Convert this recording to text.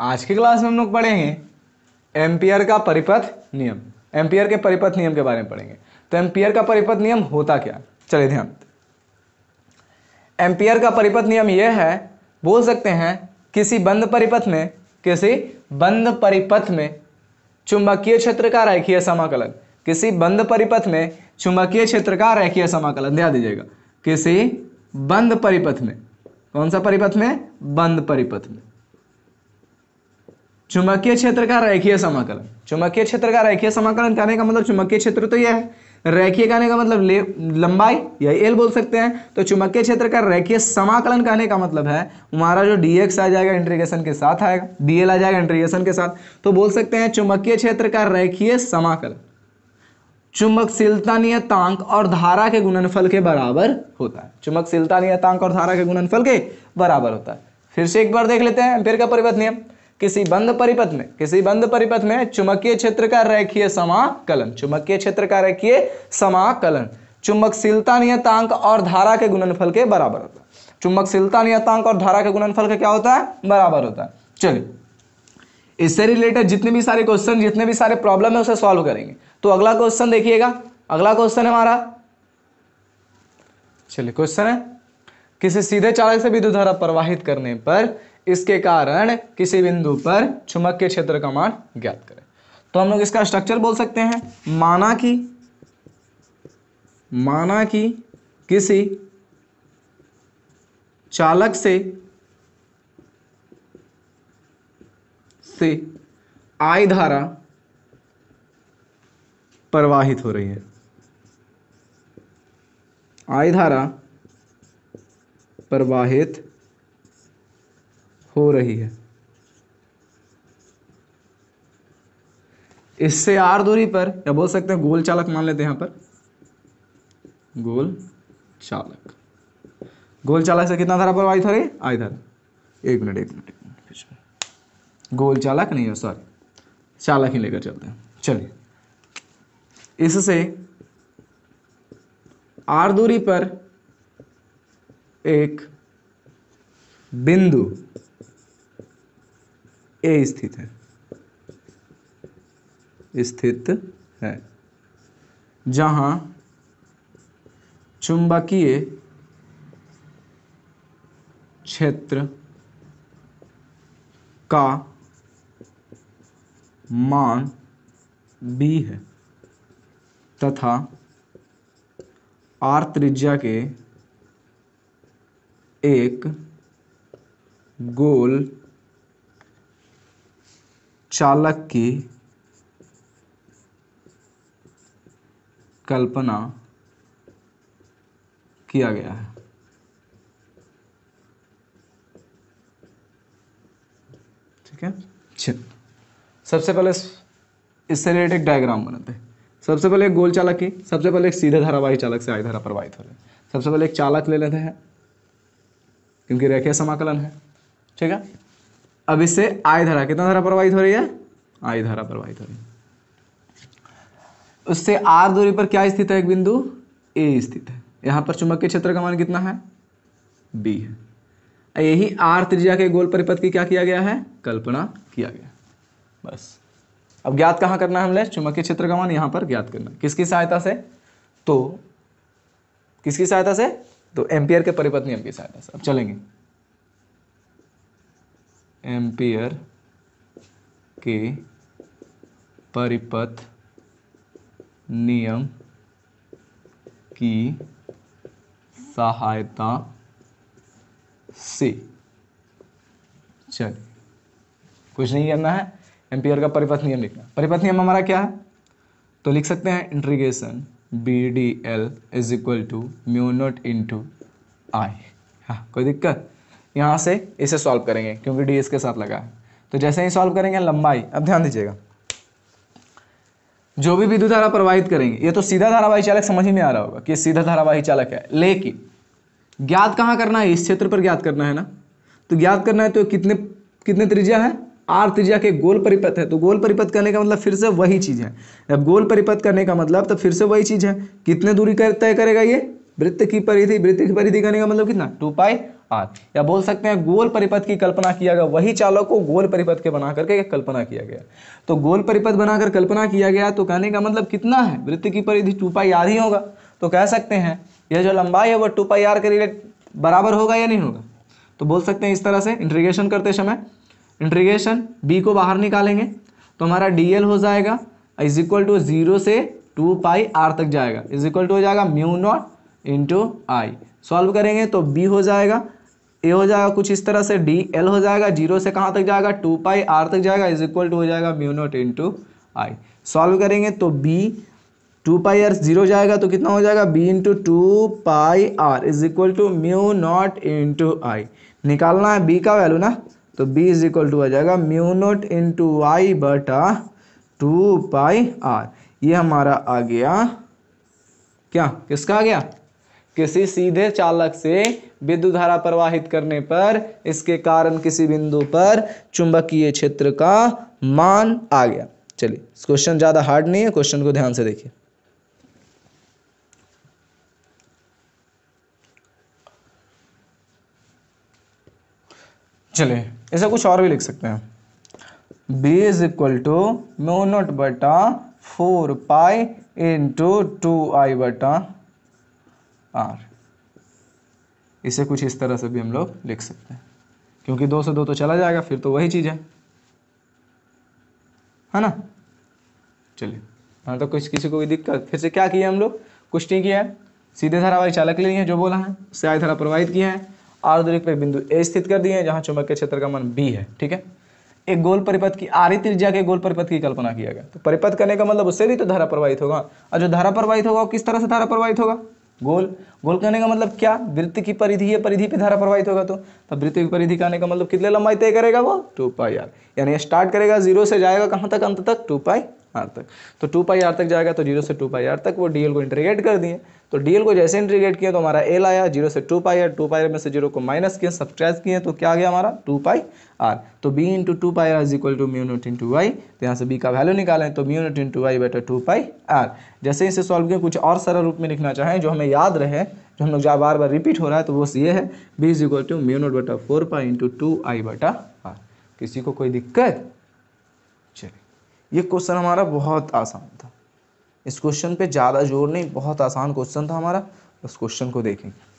आज की क्लास में हम लोग पढ़ेंगे एम्पियर का परिपथ नियम एम्पियर के परिपथ नियम के बारे में पढ़ेंगे तो एम्पियर का परिपथ नियम होता क्या चलिए ध्यान एम्पियर का परिपथ नियम यह है बोल सकते हैं किसी बंद परिपथ में किसी बंद परिपथ में चुंबकीय क्षेत्र का रेखीय समाकलन किसी बंद परिपथ में चुंबकीय क्षेत्र का रेखीय समाकलन ध्यान दीजिएगा किसी बंद परिपथ में कौन सा परिपथ में बंद परिपथ में चुंबकीय क्षेत्र का रेखीय समाकलन चुंबकीय क्षेत्र का रेखीय समाकलन कहने का मतलब चुंबकीय क्षेत्र तो यह है रेखीय कहने का मतलब लंबाई या एल बोल सकते हैं तो चुंबकीय क्षेत्र का रेखीय समाकलन कहने का मतलब है हमारा जो डीएक्स आ जाएगा इंट्रीगेशन के साथ आएगा डीएल आ जाएगा इंट्रीगेशन के साथ तो बोल सकते हैं चुंबकीय क्षेत्र का रेखीय समाकलन चुंबकशीलता नियतांक और धारा के गुणनफल के बराबर होता है चुंबकशीलता नियतांक और धारा के गुणनफल के बराबर होता है फिर से एक बार देख लेते हैं फिर का परिवर्तन नियम किसी बंद परिपथ में किसी बंद परिपथ में चुमकीय क्षेत्र का रेखीय समाकलन चुंबकीय क्षेत्र का रेखीय समाकलन चुंबकशीलता नियतांक और धारा के गुणनफल के बराबर होता है चुंबकशीलता नियतांक और धारा के गुणनफल के क्या होता है बराबर होता है चलिए इससे रिलेटेड जितने भी सारे क्वेश्चन जितने भी सारे प्रॉब्लम है उसे सॉल्व करेंगे तो अगला क्वेश्चन देखिएगा अगला क्वेश्चन हमारा चलिए क्वेश्चन है किसी सीधे चालक से विद्युत धारा प्रवाहित करने पर इसके कारण किसी बिंदु पर चुमक के क्षेत्र का मान ज्ञात करें तो हम लोग इसका स्ट्रक्चर बोल सकते हैं माना कि माना कि किसी चालक से से आई धारा प्रवाहित हो रही है आई धारा प्रवाहित हो रही है इससे आर दूरी पर या बोल सकते हैं गोल चालक मान लेते हैं यहां पर गोल चालक गोल चालक से कितना धारा प्रवाहित हो रही आई धारा एक मिनट एक मिनट एक मिनट गोल चालक नहीं है सॉरी चालक ही लेकर चलते हैं चलिए इससे आर दूरी पर एक बिंदु ए स्थित है स्थित है जहां चुंबकीय क्षेत्र का मान बी है तथा आर त्रिज्या के एक गोल चालक की कल्पना किया गया है ठीक है सबसे पहले इससे रिलेटेड एक डायग्राम बनाते हैं सबसे पहले एक गोल चालक की सबसे पहले एक सीधे धारावाही चालक से आई धारा प्रवाहित हो रही सबसे पहले एक चालक ले लेते हैं क्योंकि रेखीय समाकलन है ठीक है अब इससे आय धारा कितना धारा प्रवाहित हो रही है आय धारा प्रवाहित हो रही है उससे आर दूरी पर क्या स्थित है एक बिंदु ए स्थित है यहां पर चुंबकीय क्षेत्र का मान कितना है बी है यही आर त्रिज्या के गोल परिपथ की क्या किया गया है कल्पना किया गया बस अब ज्ञात कहाँ करना है हमने चुंबकीय क्षेत्र का मान यहां पर ज्ञात करना किसकी सहायता से तो किसकी सहायता से तो एम्पियर के परिपथ नियम की सहायता से अब चलेंगे एम्पियर के परिपथ नियम की सहायता से चलिए कुछ नहीं करना है एम्पियर का परिपथ नियम लिखना परिपथ नियम हमारा क्या है तो लिख सकते हैं integration B D L is equal to mu naught into I हाँ कोई दिक्कत यहाँ से इसे सॉल्व करेंगे क्योंकि डी इसके साथ लगा है तो जैसे ही सॉल्व करेंगे लंबाई अब ध्यान दीजिएगा जो भी विद्युत धारा प्रवाहित करेंगे ये तो सीधा धारावाही चालक समझ ही नहीं आ रहा होगा कि ये सीधा धारावाही चालक है लेकिन ज्ञात कहाँ करना है इस क्षेत्र पर ज्ञात करना है ना तो ज्ञात करना है तो कितने कितने त्रिज्या है आर त्रिज्या के गोल परिपथ है तो गोल परिपथ करने का मतलब फिर से वही चीज़ है जब गोल परिपथ करने का मतलब तो फिर से वही चीज़ है कितने दूरी तय करेगा ये वृत्त की परिधि वृत्त की परिधि कहने का मतलब कितना टू पाई आर या बोल सकते हैं गोल परिपथ की कल्पना किया गया वही चालक को गोल परिपथ के बना करके कल्पना किया गया तो गोल परिपथ बनाकर कल्पना किया गया तो कहने का मतलब कितना है वृत्त की परिधि टू पाई आर ही होगा तो कह सकते हैं यह जो लंबाई है वह टू पाई आर के बराबर होगा या नहीं होगा तो बोल सकते हैं इस तरह से इंट्रीगेशन करते समय इंट्रीगेशन बी को बाहर निकालेंगे तो हमारा डी एल हो जाएगा इज इक्वल टू जीरो से टू पाई आर तक जाएगा इज इक्वल टू हो जाएगा mu naught into I solve करेंगे तो बी हो जाएगा ए हो जाएगा कुछ इस तरह से डी एल हो जाएगा जीरो से कहाँ तक जाएगा टू पाई आर तक जाएगा इज इक्वल टू हो जाएगा mu naught into I solve करेंगे तो B two pi R zero जाएगा तो कितना हो जाएगा B into two pi R is equal to mu naught into I निकालना है बी का वैल्यू ना तो बी इज इक्वल टू हो जाएगा म्यू नोट इंटू आई बटा टू पाई आर ये हमारा आ गया क्या किसका आ गया किसी सीधे चालक से विद्युत धारा प्रवाहित करने पर इसके कारण किसी बिंदु पर चुंबकीय क्षेत्र का मान आ गया चलिए क्वेश्चन ज़्यादा हार्ड नहीं है क्वेश्चन को ध्यान से देखिए चलिए ऐसा कुछ और भी लिख सकते हैं b is equal to mu naught बटा four pi into two I बटा आर इसे कुछ इस तरह से भी हम लोग लिख सकते हैं क्योंकि दो से दो तो चला जाएगा फिर तो वही चीज़ है है ना चलिए हाँ तो कुछ किसी को भी दिक्कत फिर से क्या किया हम लोग कुश्ती किया है सीधे धारावाहिक चालक लिए हैं जो बोला है उससे आय धारा प्रवाहित किए हैं आर पर बिंदु ए स्थित कर दिए हैं जहाँ चुंबक के क्षेत्र का मन बी है ठीक है एक गोल परिपथ की आर्य त्रिज्या के गोल परिपथ की कल्पना किया गया तो परिपथ करने का मतलब उससे भी तो धारा प्रवाहित होगा और जो धारा प्रवाहित होगा वो किस तरह से धारा प्रवाहित होगा गोल गोल कहने का मतलब क्या वृत्त की परिधि है परिधि पे धारा प्रवाहित होगा तो तब वृत्त की परिधि कहने का मतलब कितने लंबाई तय करेगा वो टू पाई आर यानी स्टार्ट करेगा जीरो से जाएगा कहाँ तक अंत तक टू पाई आर तक तो टू पाई आर तक जाएगा तो जीरो से टू पाई आर तक वो डी को इंट्रीगेट कर दिए तो डी को जैसे इंट्रीगेट किया तो हमारा एल आया जीरो से to pi R two pi में से जीरो को माइनस किए सब्सट्रैक्ट किए तो क्या आ गया हमारा टू पाई आर तो B into two pi R is equal to mu naught into Y तो यहाँ से बी का वैल्यू निकालें तो mu naught into Y better two pi R जैसे इसे सॉल्व किए कुछ और सरल रूप में लिखना चाहें जो हमें याद रहे जो हम लोग जहाँ बार बार रिपीट हो रहा है तो वो ये है B is equal to mu naught बटा four pi into two I बटा आर किसी को कोई दिक्कत चलिए ये क्वेश्चन हमारा बहुत आसान था इस क्वेश्चन पे ज़्यादा जोर नहीं बहुत आसान क्वेश्चन था हमारा उस क्वेश्चन को देखेंगे